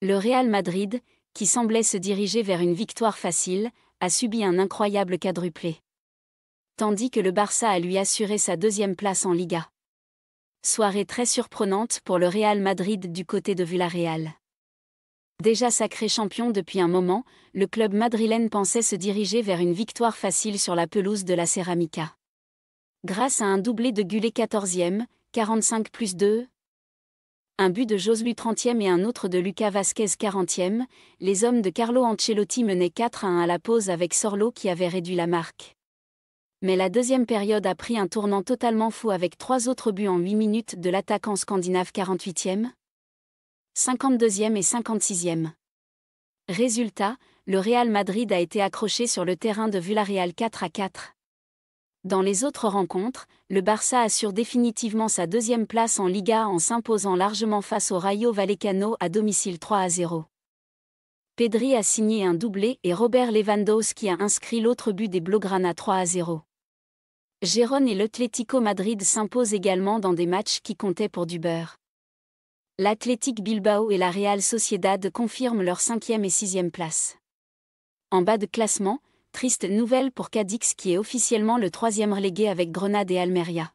Le Real Madrid, qui semblait se diriger vers une victoire facile, a subi un incroyable quadruplé. Tandis que le Barça a lui assuré sa deuxième place en Liga. Soirée très surprenante pour le Real Madrid du côté de Villarreal. Déjà sacré champion depuis un moment, le club madrilène pensait se diriger vers une victoire facile sur la pelouse de la Ceramica. Grâce à un doublé de Gulé 14e, 45 plus 2, un but de Josué 30e et un autre de Luca Vasquez 40e, les hommes de Carlo Ancelotti menaient 4 à 1 à la pause avec Sorlo qui avait réduit la marque. Mais la deuxième période a pris un tournant totalement fou avec trois autres buts en 8 minutes de l'attaquant scandinave 48e, 52e et 56e. Résultat, le Real Madrid a été accroché sur le terrain de Villarreal 4 à 4. Dans les autres rencontres, le Barça assure définitivement sa deuxième place en Liga en s'imposant largement face au Rayo Vallecano à domicile 3 à 0. Pedri a signé un doublé et Robert Lewandowski a inscrit l'autre but des Blaugrana 3 à 0. Gérone et l'Atlético Madrid s'imposent également dans des matchs qui comptaient pour du beurre. L'Athletic Bilbao et la Real Sociedad confirment leur cinquième et sixième place. En bas de classement, Triste nouvelle pour Cadix qui est officiellement le troisième relégué avec Grenade et Almeria.